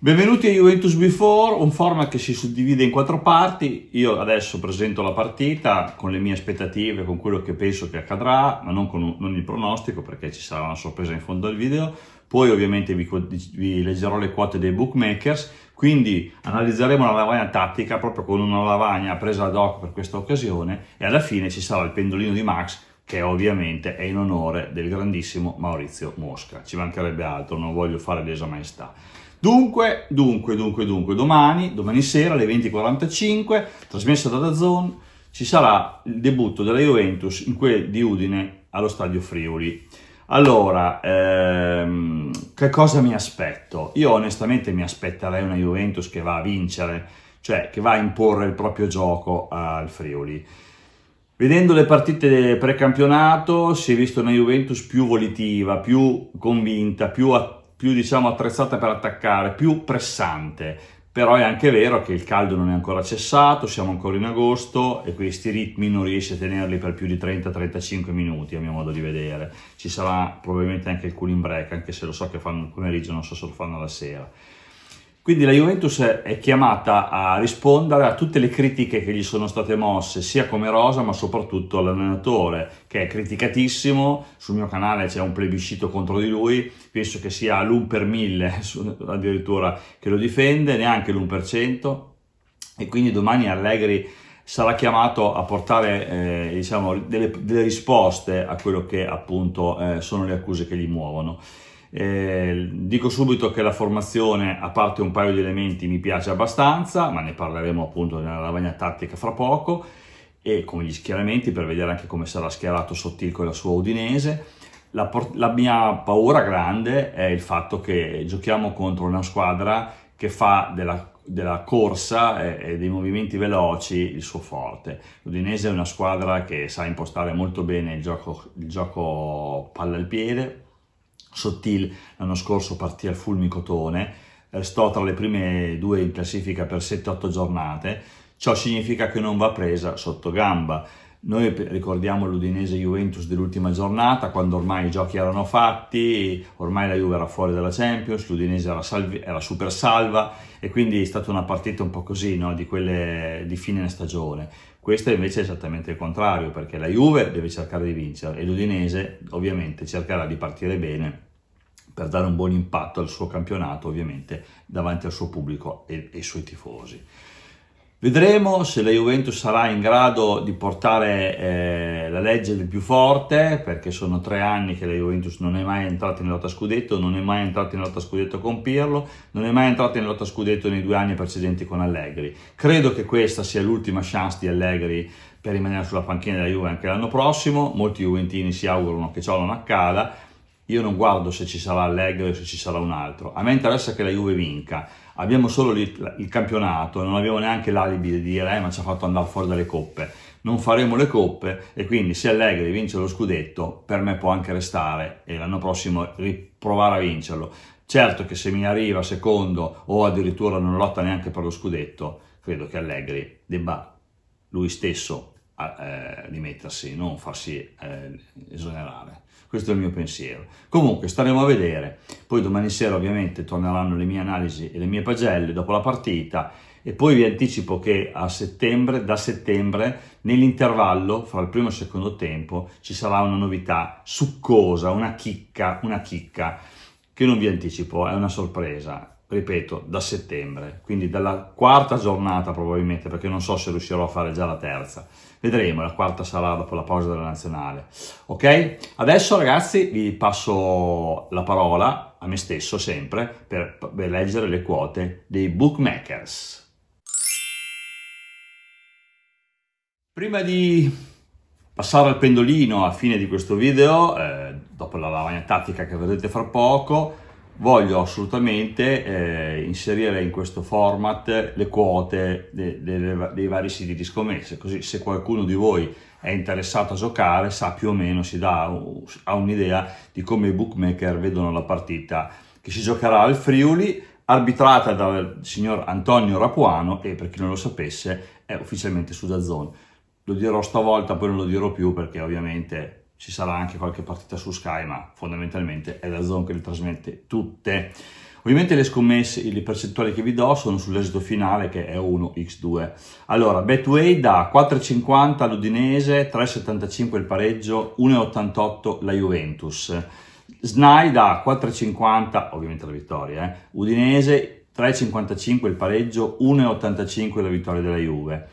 Benvenuti a Juventus Before, un format che si suddivide in quattro parti. Io adesso presento la partita con le mie aspettative, con quello che penso che accadrà, ma non con un, non il pronostico perché ci sarà una sorpresa in fondo al video. Poi ovviamente vi, vi leggerò le quote dei bookmakers, quindi analizzeremo la lavagna tattica proprio con una lavagna presa ad hoc per questa occasione e alla fine ci sarà il pendolino di Max che ovviamente è in onore del grandissimo Maurizio Mosca. Ci mancherebbe altro, non voglio fare lesa maestà. Dunque, dunque, dunque, dunque, domani, domani sera alle 20.45, trasmessa da Dazon, ci sarà il debutto della Juventus in quel di Udine allo Stadio Friuli. Allora, ehm, che cosa mi aspetto? Io onestamente mi aspetterei una Juventus che va a vincere, cioè che va a imporre il proprio gioco al Friuli. Vedendo le partite precampionato si è vista una Juventus più volitiva, più convinta, più attiva più diciamo attrezzata per attaccare, più pressante. Però è anche vero che il caldo non è ancora cessato, siamo ancora in agosto e questi ritmi non riesce a tenerli per più di 30-35 minuti a mio modo di vedere. Ci sarà probabilmente anche il cooling break, anche se lo so che fanno il pomeriggio, non so se lo fanno la sera. Quindi la Juventus è chiamata a rispondere a tutte le critiche che gli sono state mosse, sia come rosa ma soprattutto all'allenatore, che è criticatissimo, sul mio canale c'è un plebiscito contro di lui, penso che sia l'1 per 1000 addirittura che lo difende, neanche l'1 per cento, e quindi domani Allegri sarà chiamato a portare eh, diciamo, delle, delle, risposte a quello che appunto eh, sono le accuse che gli muovono. Eh, dico subito che la formazione, a parte un paio di elementi, mi piace abbastanza, ma ne parleremo appunto nella lavagna tattica fra poco, e con gli schieramenti per vedere anche come sarà schierato Sottil con la sua Udinese. La, la mia paura grande è il fatto che giochiamo contro una squadra che fa della della corsa e, dei movimenti veloci il suo forte. L'Udinese è una squadra che sa impostare molto bene il gioco, il gioco palla al piede, Sottil l'anno scorso partì al fulmicotone, eh, sto tra le prime due in classifica per 7-8 giornate, ciò significa che non va presa sotto gamba. Noi ricordiamo l'Udinese Juventus dell'ultima giornata, quando ormai i giochi erano fatti, ormai la Juve era fuori dalla Champions, l'Udinese era, salvi, era super salva e quindi è stata una partita un po' così, no? di quelle di fine stagione. Questo invece è esattamente il contrario, perché la Juve deve cercare di vincere e l'Udinese ovviamente cercherà di partire bene per dare un buon impatto al suo campionato, ovviamente davanti al suo pubblico e, ai suoi tifosi. Vedremo se la Juventus sarà in grado di portare eh, la legge del più forte, perché sono tre anni che la Juventus non è mai entrata in lotta scudetto, non è mai entrata in lotta scudetto con Pirlo, non è mai entrata in lotta scudetto nei due anni precedenti con Allegri. Credo che questa sia l'ultima chance di Allegri per rimanere sulla panchina della Juve anche l'anno prossimo, molti juventini si augurano che ciò non accada, io non guardo se ci sarà Allegri o se ci sarà un altro, a me interessa che la Juve vinca abbiamo solo il campionato, non abbiamo neanche l'alibi di dire eh, ma ci ha fatto andare fuori dalle coppe, non faremo le coppe e quindi se Allegri vince lo scudetto per me può anche restare e l'anno prossimo riprovare a vincerlo. Certo che se mi arriva secondo o addirittura non lotta neanche per lo scudetto, credo che Allegri debba lui stesso eh, eh dimettersi, non farsi eh, esonerare. Questo è il mio pensiero. Comunque staremo a vedere. Poi domani sera ovviamente torneranno le mie analisi e le mie pagelle dopo la partita e poi vi anticipo che a settembre, da settembre, nell'intervallo fra il primo e il secondo tempo ci sarà una novità succosa, una chicca, una chicca che non vi anticipo, è una sorpresa ripeto, da settembre, quindi dalla quarta giornata probabilmente, perché non so se riuscirò a fare già la terza. Vedremo, la quarta sarà dopo la pausa della nazionale. Ok? Adesso ragazzi vi passo la parola a me stesso sempre per, per leggere le quote dei bookmakers. Prima di passare al pendolino a fine di questo video, eh, dopo la lavagna tattica che vedrete fra poco, voglio assolutamente eh, inserire in questo format le quote de, de, de, dei vari siti di scommesse, così se qualcuno di voi è interessato a giocare sa più o meno, si dà, ha un'idea di come i bookmaker vedono la partita che si giocherà al Friuli, arbitrata dal signor Antonio Rapuano e per chi non lo sapesse è ufficialmente su Dazzone. Lo dirò stavolta, poi non lo dirò più perché ovviamente ci sarà anche qualche partita su Sky, ma fondamentalmente è la zona che le trasmette tutte. Ovviamente le scommesse, e le percentuali che vi do sono sull'esito finale che è 1x2. Allora, Betway da 4,50 all'Udinese, 3,75 il pareggio, 1,88 la Juventus. Snai da 4,50, ovviamente la vittoria, eh? Udinese 3,55 il pareggio, 1,85 la vittoria della Juve.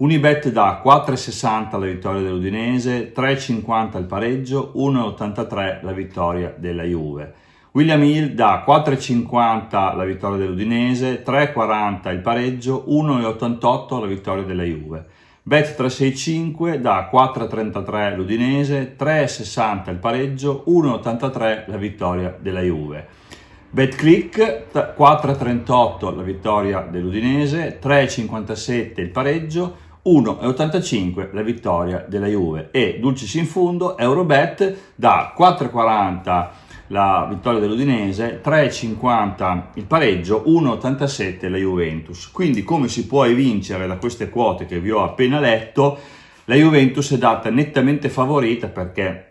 Unibet dà 4,60 la vittoria dell'Udinese, 3,50 il pareggio, 1,83 la vittoria della Juve. William Hill dà 4,50 la vittoria dell'Udinese, 3,40 il pareggio, 1,88 la vittoria della Juve. Bet 365 da 4,33 l'Udinese, 3,60 il pareggio, 1,83 la vittoria della Juve. BetClick 4,38 la vittoria dell'Udinese, 3,57 il pareggio, 1,85 la vittoria della Juve e Dulcis in fundo Eurobet da 4,40 la vittoria dell'Udinese, 3,50 il pareggio, 1,87 la Juventus. Quindi come si può evincere da queste quote che vi ho appena letto, la Juventus è data nettamente favorita perché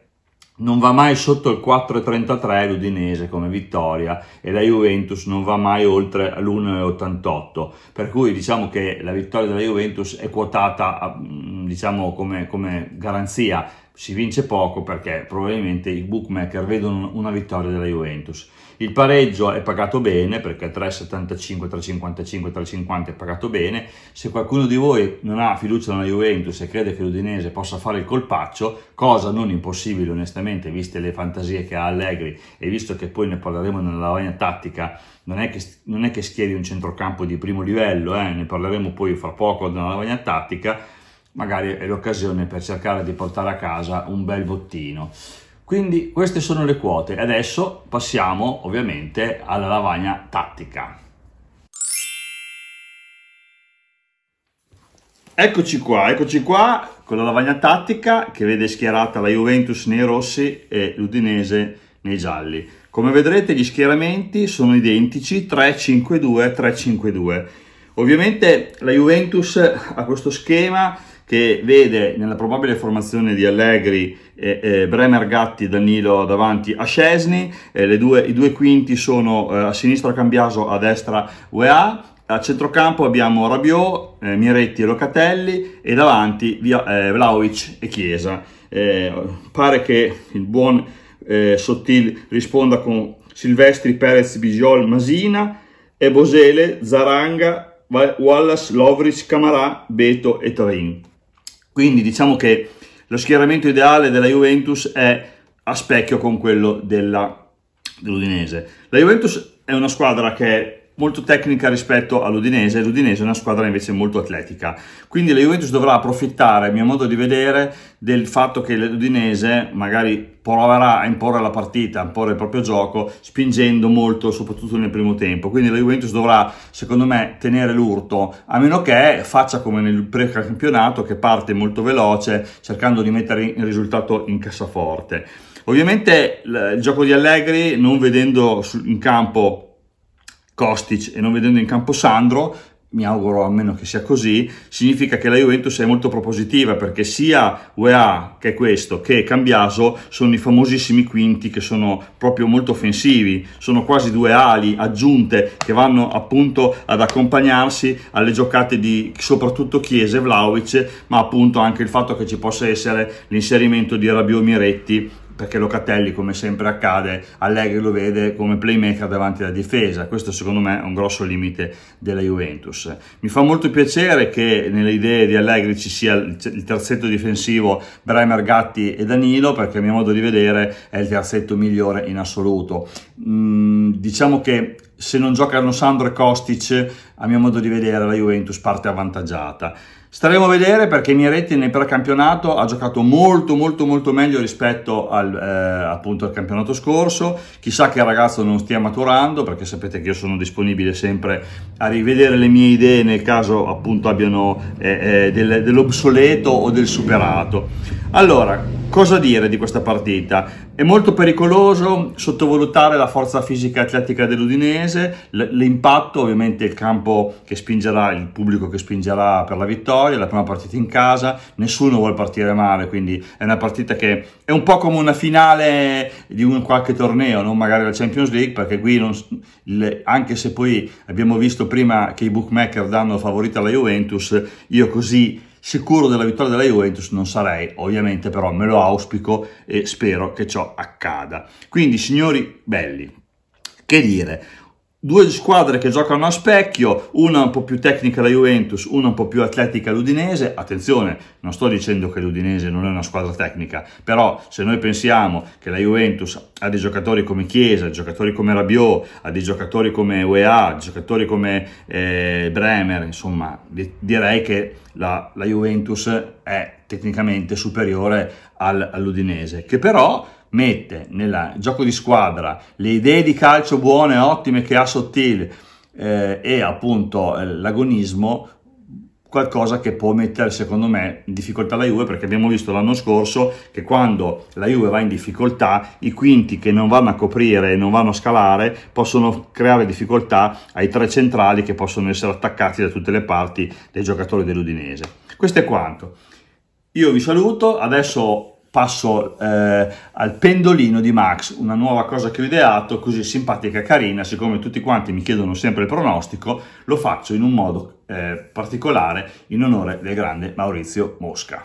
non va mai sotto il 4,33 l'Udinese come vittoria e la Juventus non va mai oltre l'1,88 per cui diciamo che la vittoria della Juventus è quotata mm, diciamo come, come garanzia si vince poco perché probabilmente i bookmaker vedono una vittoria della Juventus. Il pareggio è pagato bene perché 3,75, 3,55, 3,50 è pagato bene. Se qualcuno di voi non ha fiducia nella Juventus e crede che l'Udinese possa fare il colpaccio, cosa non impossibile onestamente, viste le fantasie che ha Allegri e visto che poi ne parleremo nella lavagna tattica, non è che, non è che schieri un centrocampo di primo livello, eh? ne parleremo poi fra poco nella lavagna tattica magari è l'occasione per cercare di portare a casa un bel bottino. Quindi queste sono le quote. Adesso passiamo ovviamente alla lavagna tattica. Eccoci qua, eccoci qua con la lavagna tattica che vede schierata la Juventus nei rossi e l'Udinese nei gialli. Come vedrete gli schieramenti sono identici 3-5-2-3-5-2. Ovviamente la Juventus ha questo schema che vede nella probabile formazione di Allegri eh, eh, Bremer Gatti Danilo davanti a Scesni, eh, due, i due quinti sono eh, a sinistra Cambiaso, a destra UEA, a centrocampo abbiamo Rabiot, eh, Miretti e Locatelli e davanti via, eh, Vlaovic e Chiesa. pare che il buon Sottil risponda con Silvestri, Perez, Bigiol, Masina, Ebosele, Zaranga, Wallace, Lovric, Camarà, Beto e Tarin. Quindi diciamo che lo schieramento ideale della Juventus è a specchio con quello della, dell'Udinese. La Juventus è una squadra che molto tecnica rispetto all'Udinese, l'Udinese è una squadra invece molto atletica. Quindi la Juventus dovrà approfittare, a mio modo di vedere, del fatto che l'Udinese magari proverà a imporre la partita, a imporre il proprio gioco, spingendo molto, soprattutto nel primo tempo. Quindi la Juventus dovrà, secondo me, tenere l'urto, a meno che faccia come nel precampionato, che parte molto veloce, cercando di mettere il risultato in cassaforte. Ovviamente il gioco di Allegri, non vedendo in campo Kostic e non vedendo in campo Sandro, mi auguro almeno che sia così, significa che la Juventus è molto propositiva perché sia UEA che questo che Cambiaso sono i famosissimi quinti che sono proprio molto offensivi, sono quasi due ali aggiunte che vanno appunto ad accompagnarsi alle giocate di soprattutto Chiese e Vlaovic, ma appunto anche il fatto che ci possa essere l'inserimento di Rabio Miretti perché Locatelli, come sempre accade, Allegri lo vede come playmaker davanti alla difesa. Questo secondo me è un grosso limite della Juventus. Mi fa molto piacere che nelle idee di Allegri ci sia il terzetto difensivo Bremer, Gatti e Danilo, perché a mio modo di vedere è il terzetto migliore in assoluto. Mm, diciamo che se non giocano Sandro e Kostic, a mio modo di vedere la Juventus parte avvantaggiata. Staremo a vedere perché Miretti nel precampionato ha giocato molto molto molto meglio rispetto al, eh, al, campionato scorso, chissà che il ragazzo non stia maturando perché sapete che io sono disponibile sempre a rivedere le mie idee nel caso appunto abbiano eh, eh, del, dell'obsoleto o del superato. Allora, Cosa dire di questa partita? È molto pericoloso sottovalutare la forza fisica e atletica dell'Udinese, l'impatto ovviamente il campo che spingerà, il pubblico che spingerà per la vittoria, la prima partita in casa, nessuno vuole partire male, quindi è una partita che è un po' come una finale di un qualche torneo, non magari la Champions League, perché qui non, anche se poi abbiamo visto prima che i bookmaker danno favorita alla Juventus, io così Sicuro della vittoria della Juventus non sarei, ovviamente però me lo auspico e spero che ciò accada. Quindi signori belli, che dire, Due squadre che giocano a specchio, una un po' più tecnica la Juventus, una un po' più atletica l'Udinese. Attenzione, non sto dicendo che l'Udinese non è una squadra tecnica, però se noi pensiamo che la Juventus ha dei giocatori come Chiesa, giocatori come Rabiot, ha dei giocatori come UEA, giocatori come eh, Bremer, insomma, direi che la, la Juventus è tecnicamente superiore al, all'Udinese, che però mette nel gioco di squadra le idee di calcio buone, ottime che ha Sottil eh, e appunto eh, l'agonismo qualcosa che può mettere secondo me in difficoltà la Juve perché abbiamo visto l'anno scorso che quando la Juve va in difficoltà i quinti che non vanno a coprire e non vanno a scalare possono creare difficoltà ai tre centrali che possono essere attaccati da tutte le parti dai giocatori dell'Udinese. Questo è quanto. Io vi saluto, adesso passo eh, al pendolino di Max, una nuova cosa che ho ideato, così simpatica e carina, siccome tutti quanti mi chiedono sempre il pronostico, lo faccio in un modo eh, particolare in onore del grande Maurizio Mosca.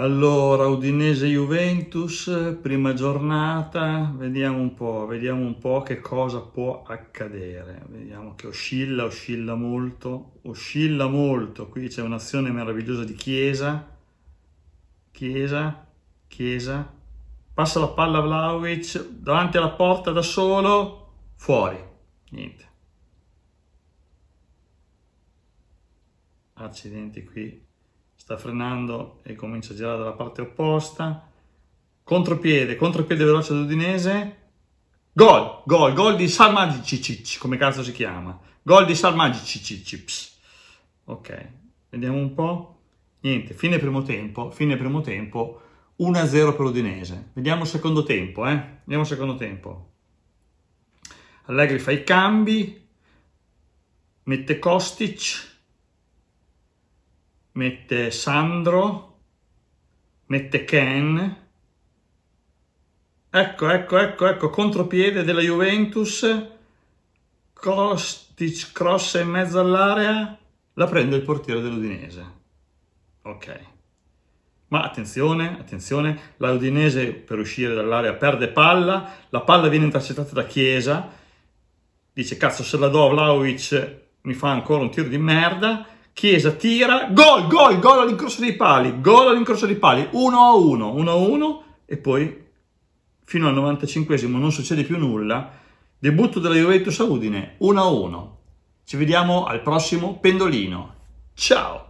Allora, Udinese-Juventus, prima giornata, vediamo un po', vediamo un po' che cosa può accadere. Vediamo che oscilla, oscilla molto, oscilla molto. Qui c'è un'azione meravigliosa di Chiesa, Chiesa, Chiesa. Passa la palla a Vlaovic, davanti alla porta da solo, fuori, niente. Accidenti qui, sta frenando e comincia a girare dalla parte opposta, contropiede, contropiede veloce dell'Udinese, gol, gol, gol di Salmagicicic, come cazzo si chiama, gol di Salmagicicic, ok, vediamo un po', niente, fine primo tempo, fine primo tempo, 1-0 per Udinese. vediamo il secondo tempo, eh? vediamo il secondo tempo, Allegri fa i cambi, mette Kostic, mette Sandro, mette Ken. Ecco, ecco, ecco, ecco, contropiede della Juventus, Kostic cross in mezzo all'area, la prende il portiere dell'Udinese. Ok. Ma attenzione, attenzione, la Udinese per uscire dall'area perde palla, la palla viene intercettata da Chiesa, dice cazzo se la do a Vlaovic mi fa ancora un tiro di merda, Chiesa tira, gol, gol, gol all'incrocio dei pali, gol all'incrocio dei pali, 1 a 1, 1 a 1 e poi fino al 95esimo non succede più nulla. Debutto della Juventus a Udine, 1 a 1. Ci vediamo al prossimo pendolino. Ciao!